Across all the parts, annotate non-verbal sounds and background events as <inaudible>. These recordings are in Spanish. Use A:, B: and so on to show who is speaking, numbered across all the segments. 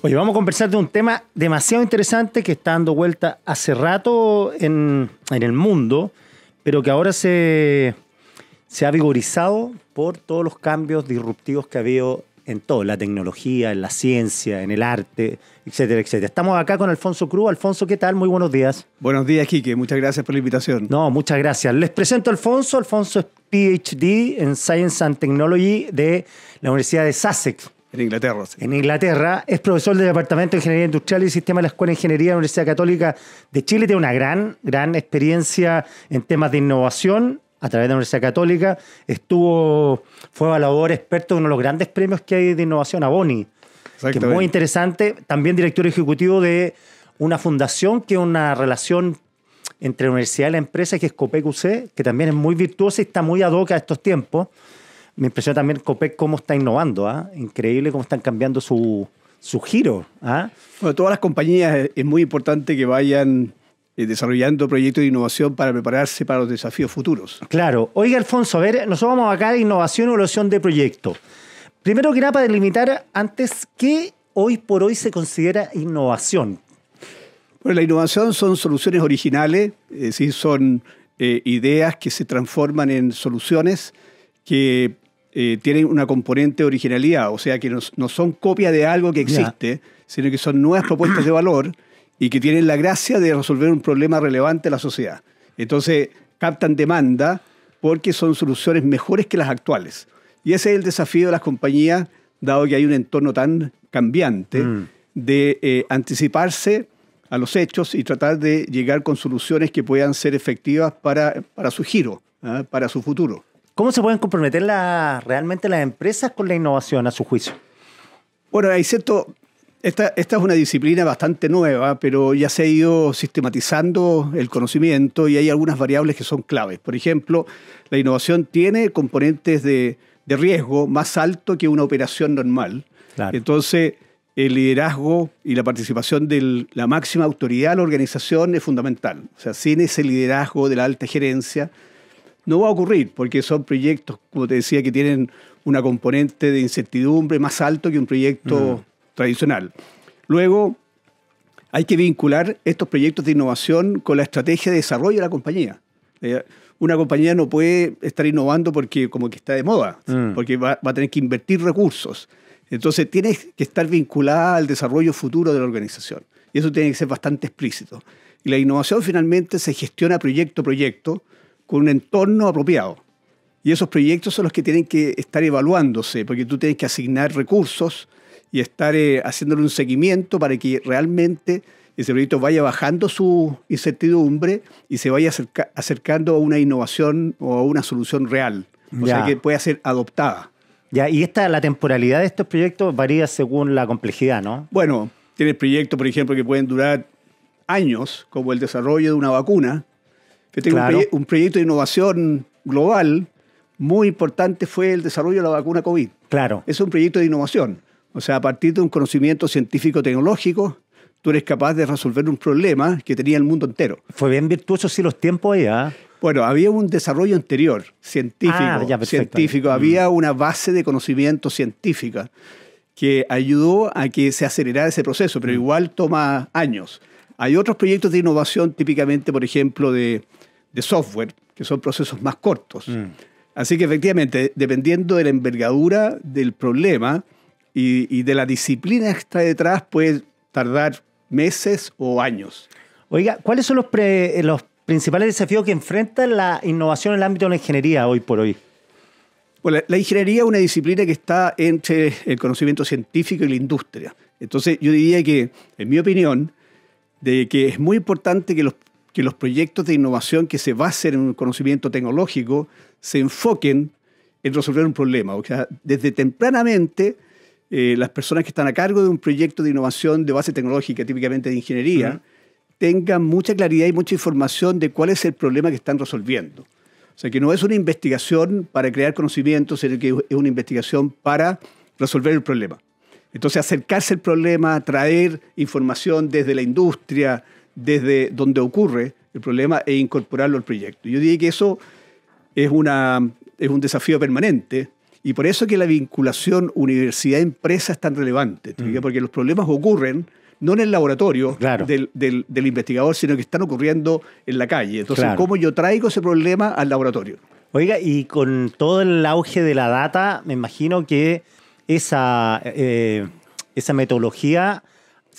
A: Oye, vamos a conversar de un tema demasiado interesante que está dando vuelta hace rato en, el mundo, pero que ahora se, se ha vigorizado por todos los cambios disruptivos que ha habido en todo, la tecnología, en la ciencia, en el arte, etcétera, etcétera. Estamos acá con Alfonso Cruz. Alfonso, ¿qué tal? Muy buenos días. Buenos días, Quique. Muchas gracias por la invitación. No, muchas gracias. Les presento a Alfonso. Alfonso es PhD en Science and Technology de la Universidad de Sussex en Inglaterra. Sí. En Inglaterra. Es profesor del Departamento de Ingeniería Industrial y Sistema de la Escuela de Ingeniería de la Universidad Católica de Chile. Tiene una gran, gran experiencia en temas de innovación a través de la Universidad Católica. Estuvo, fue evaluador experto de uno de los grandes premios que hay de innovación, a Boni. Que es muy interesante. También director ejecutivo de una fundación que es una relación entre la universidad y la empresa, que es UC, que también es muy virtuosa y está muy ad hoc a estos tiempos me impresiona también Copec cómo está innovando, ¿ah? increíble cómo están cambiando su, giro.
B: Para ¿ah? todas las compañías eh, es muy importante que vayan eh, desarrollando
A: proyectos de innovación para prepararse para los desafíos futuros. Claro. Oiga, Alfonso, a ver, nosotros vamos acá a innovación y evaluación de proyectos. Primero que nada, para delimitar antes, ¿qué hoy por hoy se considera innovación? Bueno, la innovación son soluciones originales,
B: es decir, son eh, ideas que se transforman en soluciones que eh, tienen una componente de originalidad, o sea que no, son copias de algo que existe, sino que son nuevas propuestas de valor y que tienen la gracia de resolver un problema relevante a la sociedad. Entonces, captan demanda porque son soluciones mejores que las actuales. Y ese es el desafío de las compañías, dado que hay un entorno tan cambiante, mm. de eh, anticiparse a los hechos y tratar de llegar con soluciones que
A: puedan ser efectivas para, su giro, ¿ah? para su futuro. ¿Cómo se pueden comprometer la, realmente las empresas con la innovación a su juicio? Bueno, hay cierto, esta, esta, es una disciplina bastante nueva, pero ya se ha ido sistematizando el
B: conocimiento y hay algunas variables que son claves. Por ejemplo, la innovación tiene componentes de, de riesgo más alto que una operación normal. Entonces, el liderazgo y la participación de la máxima autoridad de la organización es fundamental. O sea, sin ese liderazgo de la alta gerencia, no va a ocurrir, porque son proyectos, como te decía, que tienen una componente de incertidumbre más alto que un proyecto mm. tradicional. Luego, hay que vincular estos proyectos de innovación con la estrategia de desarrollo de la compañía. Eh, una compañía no puede estar innovando porque como que está de moda, mm. porque va, a tener que invertir recursos. Entonces tiene que estar vinculada al desarrollo futuro de la organización. Y eso tiene que ser bastante explícito. Y la innovación finalmente se gestiona proyecto a proyecto, con un entorno apropiado. Y esos proyectos son los que tienen que estar evaluándose, porque tú tienes que asignar recursos y estar eh, haciéndole un seguimiento para que realmente ese proyecto vaya bajando su incertidumbre
A: y se vaya acercando a una innovación o a una solución real, o sea, que pueda ser adoptada. Ya, y esta, la temporalidad de estos proyectos varía según la complejidad, ¿no? Bueno,
B: tienes proyectos, por ejemplo, que pueden durar años, como el desarrollo de una vacuna, claro. un, proyecto de innovación global muy importante fue el desarrollo de la vacuna COVID. Claro. Es un proyecto de innovación. O sea, a partir de un conocimiento científico-tecnológico, tú eres capaz de resolver un problema que tenía el mundo entero. Fue bien virtuoso, sí, los tiempos ya ¿ah? Bueno, había un desarrollo anterior, científico. Ah, ya, científico. Mm. Había una base de conocimiento científica que ayudó a que se acelerara ese proceso, pero mm. igual toma años. Hay otros proyectos de innovación, típicamente, por ejemplo, de de software, que son procesos más cortos. Mm. Así que efectivamente, dependiendo de la envergadura del problema y, de la disciplina que está detrás,
A: puede tardar meses o años. Oiga, ¿cuáles son los, eh, los principales desafíos que enfrenta la innovación en el ámbito de la ingeniería hoy por hoy? Bueno, la ingeniería es una disciplina que está entre el conocimiento científico y la industria. Entonces
B: yo diría que, en mi opinión, de que es muy importante que los que los proyectos de innovación que se basen en un conocimiento tecnológico se enfoquen en resolver un problema. O sea, desde tempranamente, eh, las personas que están a cargo de un proyecto de innovación de base tecnológica, típicamente de ingeniería, tengan mucha claridad y mucha información de cuál es el problema que están resolviendo. O sea, que no es una investigación para crear conocimientos, sino que es una investigación para resolver el problema. Entonces, acercarse al problema, traer información desde la industria, desde donde ocurre el problema e incorporarlo al proyecto. Yo diría que eso es, una, es un desafío permanente y por eso que la vinculación universidad-empresa es tan relevante, mm. porque los problemas ocurren no en el laboratorio del, del, investigador, sino que están ocurriendo en la calle. Entonces, ¿cómo
A: yo traigo ese problema al laboratorio? Oiga, y con todo el auge de la data, me imagino que esa, eh, esa metodología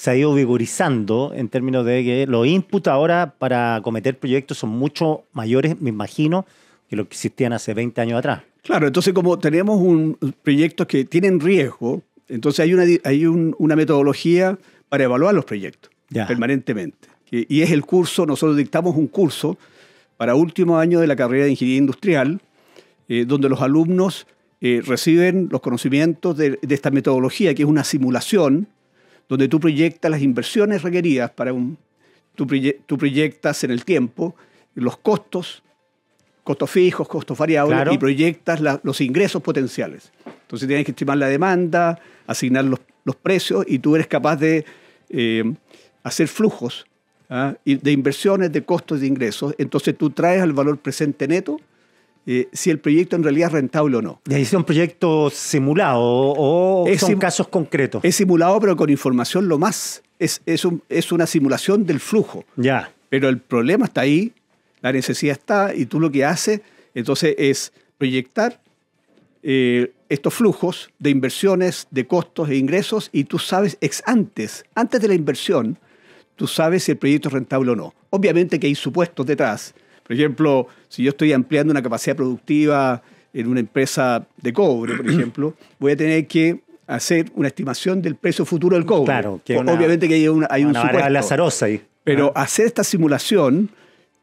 A: se ha ido vigorizando en términos de que los inputs ahora para acometer proyectos son mucho mayores, me imagino, que lo que existían hace 20 años atrás. Claro, entonces como tenemos un, proyectos que tienen riesgo, entonces hay una, hay una metodología
B: para evaluar los proyectos permanentemente. Y, es el curso, nosotros dictamos un curso para último año de la carrera de Ingeniería Industrial, eh, donde los alumnos eh, reciben los conocimientos de, esta metodología, que es una simulación donde tú proyectas las inversiones requeridas para un... Tú, proyectas en el tiempo los costos, costos fijos, costos variables, y proyectas los ingresos potenciales. Entonces tienes que estimar la demanda, asignar los, precios, y tú eres capaz de eh, hacer flujos ¿ah? de inversiones, de costos, de ingresos. Entonces tú traes al valor presente neto eh, si el proyecto en realidad es rentable o no.
A: ¿Es un proyecto simulado o son casos concretos? Es simulado, pero con información
B: lo más. Es, una simulación del flujo.
A: Ya. Pero el problema está ahí,
B: la necesidad está, y tú lo que haces, entonces, es proyectar eh, estos flujos de inversiones, de costos e ingresos, y tú sabes ex antes, antes de la inversión, tú sabes si el proyecto es rentable o no. Obviamente que hay supuestos detrás, por ejemplo, si yo estoy ampliando una capacidad productiva en una empresa de cobre, por ejemplo, <clears throat> voy a tener que hacer una estimación del precio futuro del cobre. Claro, obviamente que hay, un hay un supuesto. lazarosa ahí. Pero hacer esta simulación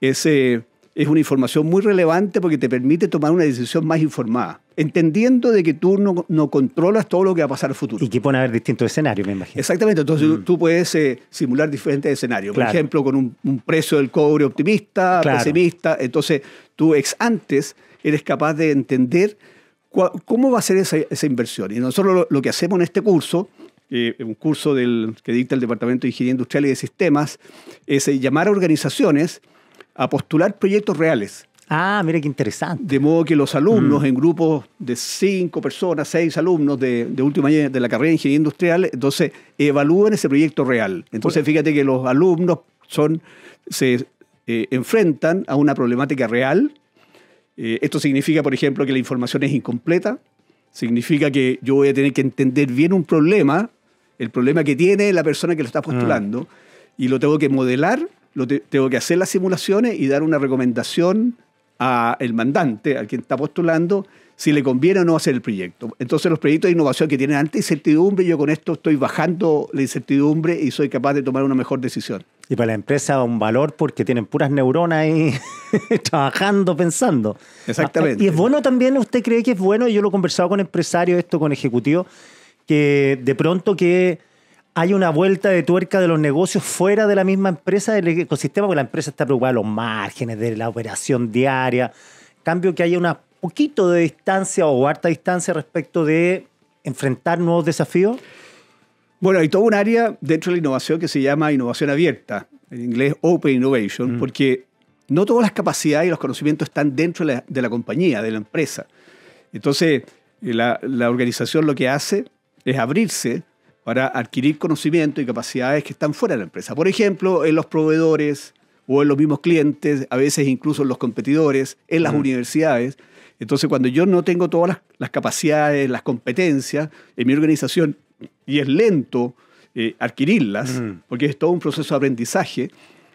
B: es eh, es una información muy relevante porque te permite tomar una decisión más informada, entendiendo
A: de que tú no, no controlas todo lo que va a pasar al futuro. Y que pueden haber distintos escenarios, me imagino.
B: Exactamente, entonces mm. tú puedes eh, simular diferentes escenarios, por ejemplo, con un, precio del cobre optimista, pesimista, entonces tú ex antes eres capaz de entender cómo va a ser esa, inversión. Y nosotros lo, que hacemos en este curso... un curso del, que dicta el Departamento de Ingeniería Industrial y de Sistemas, es eh, llamar a organizaciones a postular proyectos reales. Ah, mira qué interesante. De modo que los alumnos mm. en grupos de cinco personas, seis alumnos de, de última de la carrera de ingeniería industrial, entonces evalúan ese proyecto real. Entonces fíjate que los alumnos son, se eh, enfrentan a una problemática real. Eh, esto significa, por ejemplo, que la información es incompleta. Significa que yo voy a tener que entender bien un problema, el problema que tiene la persona que lo está ah. postulando, y lo tengo que modelar tengo que hacer las simulaciones y dar una recomendación al mandante, al quien está postulando, si le conviene o no hacer el proyecto. Entonces los proyectos de innovación que tienen alta incertidumbre, yo con esto estoy bajando la
A: incertidumbre y soy capaz de tomar una mejor decisión. Y para la empresa un valor porque tienen puras neuronas ahí <laughs> trabajando, pensando. Exactamente. Ah, y es bueno también, ¿usted cree que es bueno? Yo lo he conversado con empresarios, esto con ejecutivos, que de pronto que hay una vuelta de tuerca de los negocios fuera de la misma empresa, del ecosistema, porque la empresa está preocupada los márgenes, de la operación diaria. Cambio que haya una poquito de distancia o harta distancia respecto de enfrentar nuevos desafíos. Bueno, hay todo un área
B: dentro de la innovación que se llama innovación abierta, en inglés Open Innovation, mm. porque no todas las capacidades y los conocimientos están dentro de la, compañía, de la empresa. Entonces, eh, la organización lo que hace es abrirse para adquirir conocimiento y capacidades que están fuera de la empresa. Por ejemplo, en los proveedores o en los mismos clientes, a veces incluso en los competidores, en las universidades. Entonces, cuando yo no tengo todas las, capacidades, las competencias en mi organización y es lento eh, adquirirlas, porque es todo un proceso de aprendizaje,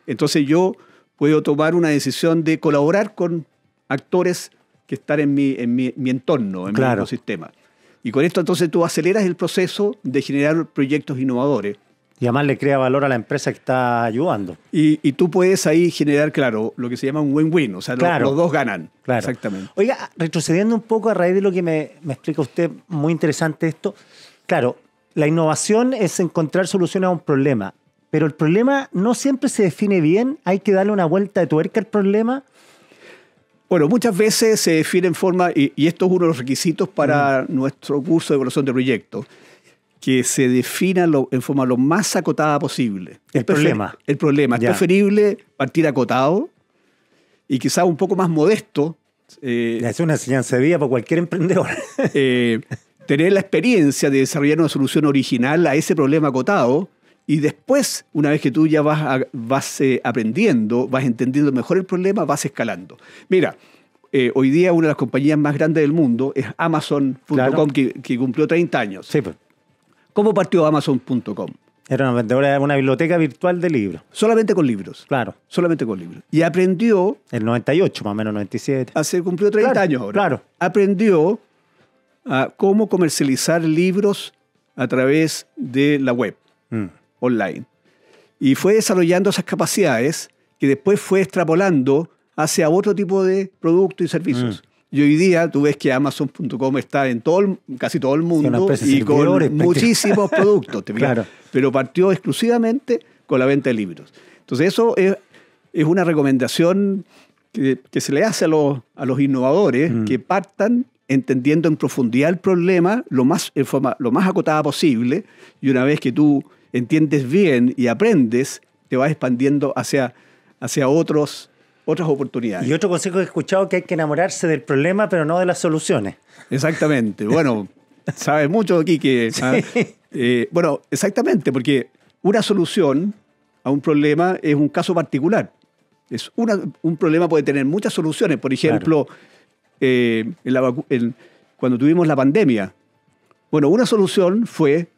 B: entonces yo puedo tomar una decisión de colaborar con actores que están en mi, entorno, en mi ecosistema. Y con esto entonces tú aceleras el proceso de generar proyectos innovadores.
A: Y además le crea valor a la empresa que está ayudando. Y, tú puedes ahí generar, claro, lo que se llama un win-win, o sea, los, dos ganan. Exactamente. Oiga, retrocediendo un poco a raíz de lo que me, me explica usted, muy interesante esto. Claro, la innovación es encontrar soluciones a un problema, pero el problema no siempre se define bien, hay que darle una vuelta de tuerca al problema bueno, muchas veces se define en forma, y, esto es uno de los requisitos
B: para nuestro curso de evaluación de proyectos, que se defina en forma lo más acotada posible. El problema. El problema. Es preferible partir acotado y quizá un poco más modesto. Eh, es una enseñanza de vida para cualquier emprendedor. Eh, tener la experiencia de desarrollar una solución original a ese problema acotado y después, una vez que tú ya vas, eh, aprendiendo, vas entendiendo mejor el problema, vas escalando. Mira, eh, hoy día una de las compañías más grandes del mundo es Amazon.com, que, cumplió 30 años. Sí, pues. ¿Cómo partió Amazon.com? Era
A: una una biblioteca virtual de libros. Solamente con libros. Claro. Solamente con libros. Y aprendió. El 98, más o menos, 97. Hace, cumplió 30 años ahora. Claro. Aprendió
B: a cómo comercializar libros a través de la web. Mm online. Y fue desarrollando esas capacidades que después fue extrapolando hacia otro tipo de productos y servicios. Mm. Y hoy día tú ves que Amazon.com está en todo casi todo el mundo y con muchísimos <laughs> productos. claro. Pero partió exclusivamente con la venta de libros. Entonces eso es, una recomendación que, se le hace a los, a los innovadores mm. que partan entendiendo en profundidad el problema lo más, lo más acotada posible y una vez que tú entiendes
A: bien y aprendes, te vas expandiendo hacia, hacia otros, otras oportunidades. Y otro consejo que he escuchado que hay que enamorarse del problema, pero no de las soluciones. Exactamente. Bueno, <laughs> sabes mucho aquí que... ¿ah? Eh, bueno, exactamente, porque
B: una solución a un problema es un caso particular. Es un problema puede tener muchas soluciones. Por ejemplo, eh, cuando tuvimos la pandemia, bueno, una solución fue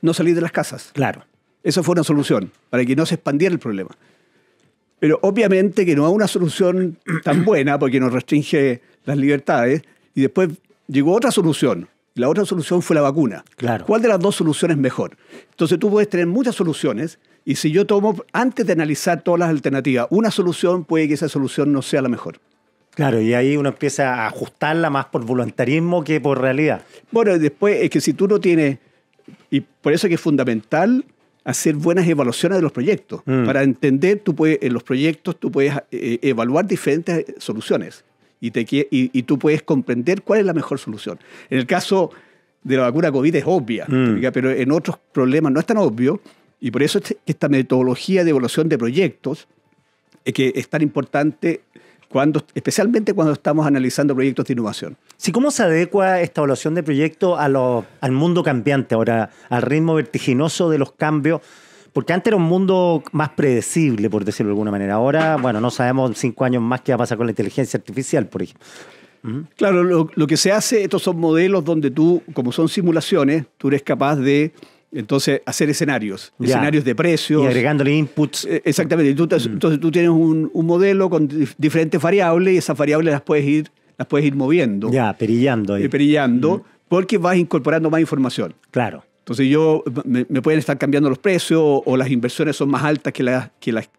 B: no salir de las casas. Claro. Eso fue una solución, para que no se expandiera el problema. Pero obviamente que no hay una solución <clears throat> tan buena porque nos restringe las libertades. Y después llegó otra solución. La otra solución fue la vacuna. Claro. ¿Cuál de las dos soluciones es mejor? Entonces tú puedes tener muchas soluciones y si yo tomo, antes de analizar todas las alternativas, una solución
A: puede que esa solución no sea la mejor. Claro, y ahí uno empieza a ajustarla más por voluntarismo que por realidad. Bueno, después es que si tú no tienes y por eso es que es fundamental
B: hacer buenas evaluaciones de los proyectos. Mm. Para entender, tú puedes, en los proyectos tú puedes eh, eh, evaluar diferentes eh, soluciones y, te, y, tú puedes comprender cuál es la mejor solución. En el caso de la vacuna COVID es obvia, mm. pero en otros problemas no es tan obvio y por eso esta metodología de evaluación de proyectos es que es tan
A: importante
B: especialmente cuando estamos analizando proyectos
A: de innovación. Sí, ¿Cómo se adecua esta evaluación de proyecto a lo, al mundo cambiante ahora, al ritmo vertiginoso de los cambios? Porque antes era un mundo más predecible, por decirlo de alguna manera. Ahora, bueno, no sabemos cinco años más qué va a pasar con la inteligencia artificial, por ejemplo. Claro, lo que se hace,
B: estos son modelos donde tú, como son simulaciones, tú eres capaz de entonces, hacer escenarios, escenarios de precios. Y agregándole inputs. Eh, exactamente. Mm. entonces, tú tienes un, modelo con diferentes variables y esas variables las puedes ir, las puedes ir moviendo. Ya, perillando. Ahí. Eh, perillando, mm. porque vas incorporando más información. Claro. Entonces, yo me, pueden estar cambiando los precios o las inversiones son más altas que las, que las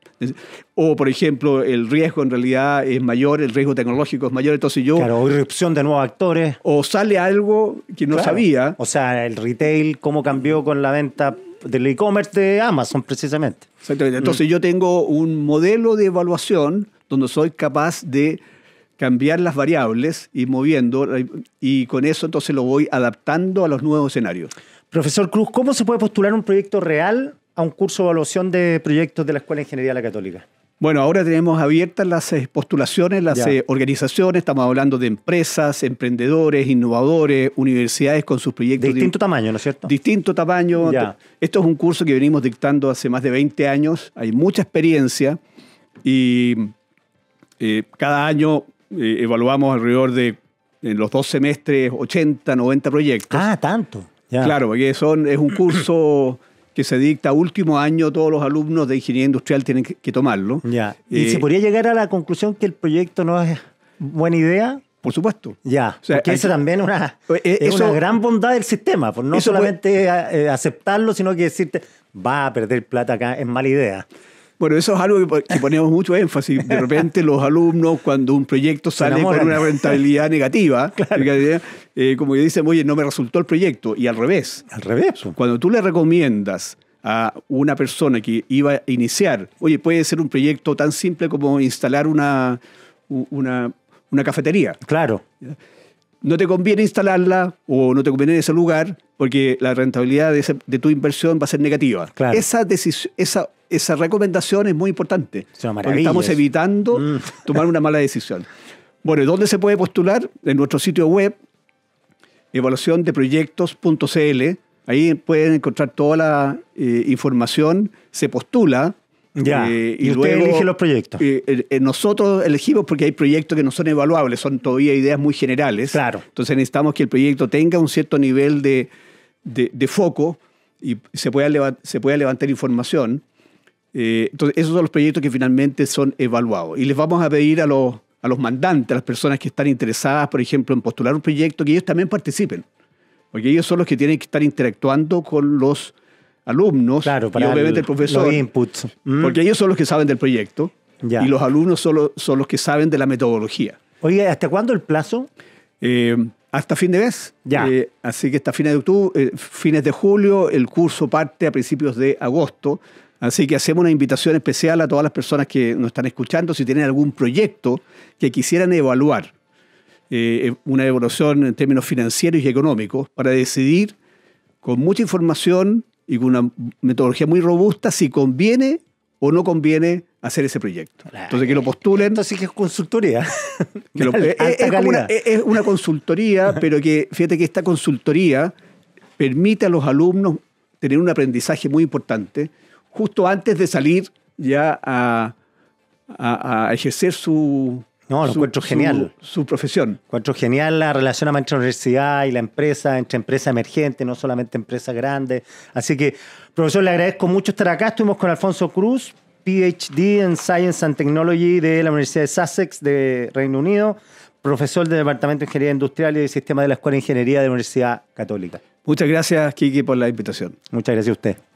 B: o, por ejemplo, el
A: riesgo en realidad es mayor, el riesgo tecnológico es mayor, entonces yo... Claro, o irrupción de nuevos actores. O sale algo que no sabía. O sea, el retail, cómo cambió con la venta del e-commerce de Amazon, precisamente. Exactamente. Mm. Entonces
B: yo tengo un modelo de evaluación donde soy capaz de cambiar las variables y moviendo, y
A: con eso entonces lo voy adaptando a los nuevos escenarios. Profesor Cruz, ¿cómo se puede postular un proyecto real a un curso de evaluación de proyectos de la Escuela de Ingeniería de la Católica.
B: Bueno, ahora tenemos abiertas las eh, postulaciones, las eh, organizaciones, estamos hablando de empresas, emprendedores, innovadores, universidades con sus proyectos. De distinto tamaño, ¿no es cierto? Distinto tamaño. Esto es un curso que venimos dictando hace más de 20 años, hay mucha experiencia y eh, cada año evaluamos alrededor de, en los dos semestres, 80, 90 proyectos. Ah, tanto. Claro, porque son, es un curso que se dicta último año, todos los alumnos de ingeniería industrial tienen que, tomarlo. Ya. ¿Y si eh, se podría
A: llegar a la conclusión que el proyecto no es buena idea? Por supuesto. Ya, o sea, porque también una, es una eh, eh, gran bondad del sistema, por no solamente aceptarlo, sino que decirte, va a perder plata acá, es mala idea. Bueno, eso es algo que, <laughs> ponemos mucho énfasis.
B: De repente los alumnos, cuando un proyecto sale con una rentabilidad negativa, <laughs> eh, como que dicen, oye, no me resultó el proyecto. Y al revés. Al revés. Cuando tú le recomiendas a una persona que iba a iniciar, oye, puede ser un proyecto tan simple como instalar una, una, una cafetería. Claro no te conviene instalarla o no te conviene en ese lugar porque la rentabilidad de, tu inversión va a ser negativa. Esa, esa, recomendación es muy importante. estamos evitando mm. <laughs> tomar una mala decisión. Bueno, ¿dónde se puede postular? En nuestro sitio web, evaluaciondeproyectos.cl. Ahí pueden encontrar toda la eh, información. Se postula eh, y, usted luego, elige los
A: proyectos. Eh, eh,
B: nosotros elegimos porque hay proyectos que no son evaluables, son todavía ideas muy generales. Claro. Entonces necesitamos que el proyecto tenga un cierto nivel de, de, de foco y se pueda, se pueda levantar información. entonces, esos son los proyectos que finalmente son evaluados. Y les vamos a pedir a los, a los mandantes, a las personas que están interesadas, por ejemplo, en postular un proyecto, que ellos también participen. Porque ellos son los que tienen que estar interactuando con los alumnos claro, y obviamente el, profesor.
A: Mm. Porque
B: ellos son los que saben del proyecto y los alumnos son los, son los que saben de la metodología. Oye, ¿hasta cuándo el plazo? Eh, hasta fin de mes. Ya. Eh, así que hasta fines de octubre, eh, fines de julio, el curso parte a principios de agosto. Así que hacemos una invitación especial a todas las personas que nos están escuchando, si tienen algún proyecto que quisieran evaluar, una evaluación en términos financieros y económicos, para decidir con mucha información y con una metodología muy robusta si conviene o no conviene hacer ese proyecto. Entonces que lo postulen. Entonces que es consultoría. <laughs> <laughs> es, una, consultoría, <laughs> pero que fíjate que esta consultoría permite a los alumnos tener un aprendizaje muy importante justo antes de salir
A: ya a ejercer su, no, lo encuentro genial. Su, profesión. Encuentro genial la relación entre la universidad y la empresa, entre empresa emergente, no solamente empresa grande. Así que, profesor, le agradezco mucho estar acá. Estuvimos con Alfonso Cruz, PhD en Science and Technology de la Universidad de Sussex de Reino Unido, profesor del Departamento de Ingeniería Industrial y del Sistema de la Escuela de Ingeniería de la Universidad Católica. Muchas gracias, Kiki, por la invitación. Muchas gracias a usted.